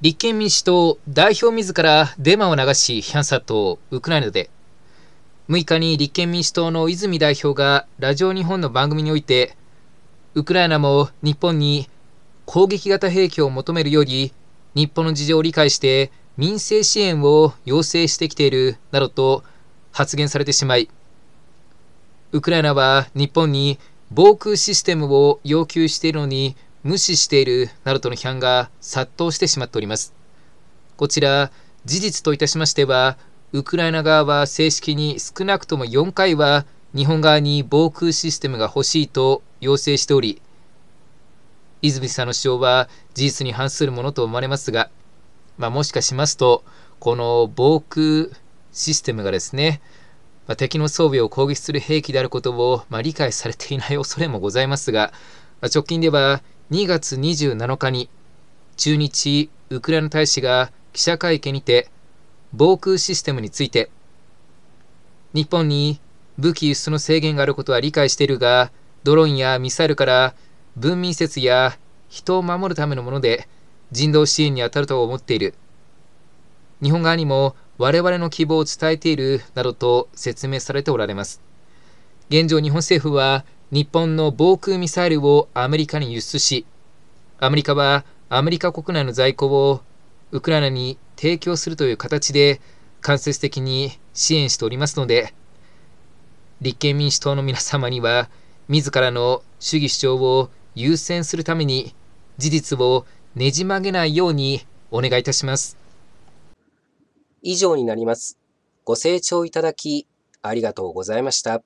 立憲民主党代表自らデマを流し批判殺到ウクライナで6日に立憲民主党の泉代表がラジオ日本の番組においてウクライナも日本に攻撃型兵器を求めるより日本の事情を理解して民政支援を要請してきているなどと発言されてしまいウクライナは日本に防空システムを要求しているのに無視しているなどとの批判が殺到してしまっております。こちら、事実といたしましては、ウクライナ側は正式に少なくとも4回は日本側に防空システムが欲しいと要請しており、泉さんの主張は事実に反するものと思われますが、まあ、もしかしますと、この防空システムがですね、まあ、敵の装備を攻撃する兵器であることを、まあ、理解されていない恐れもございますが、ま直近では2月27日に駐日ウクライナ大使が記者会見にて防空システムについて日本に武器輸出の制限があることは理解しているがドローンやミサイルから文民説や人を守るためのもので人道支援に当たると思っている日本側にも我々の希望を伝えているなどと説明されておられます現状日本政府は日本の防空ミサイルをアメリカに輸出し、アメリカはアメリカ国内の在庫をウクライナに提供するという形で間接的に支援しておりますので、立憲民主党の皆様には、自らの主義主張を優先するために、事実をねじ曲げないようにお願いいたします。以上になります。ご清聴いただき、ありがとうございました。